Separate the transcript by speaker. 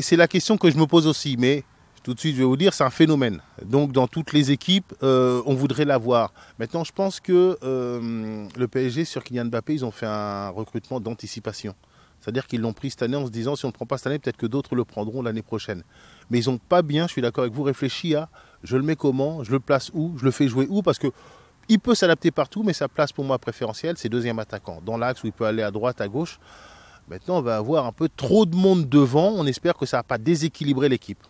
Speaker 1: C'est la question que je me pose aussi, mais tout de suite, je vais vous dire, c'est un phénomène. Donc, dans toutes les équipes, euh, on voudrait l'avoir. Maintenant, je pense que euh, le PSG sur Kylian Mbappé, ils ont fait un recrutement d'anticipation. C'est-à-dire qu'ils l'ont pris cette année en se disant, si on ne le prend pas cette année, peut-être que d'autres le prendront l'année prochaine. Mais ils n'ont pas bien, je suis d'accord avec vous, réfléchi à je le mets comment, je le place où, je le fais jouer où, parce que il peut s'adapter partout, mais sa place pour moi préférentielle, c'est deuxième attaquant, dans l'axe où il peut aller à droite, à gauche. Maintenant, on va avoir un peu trop de monde devant. On espère que ça va pas déséquilibrer l'équipe.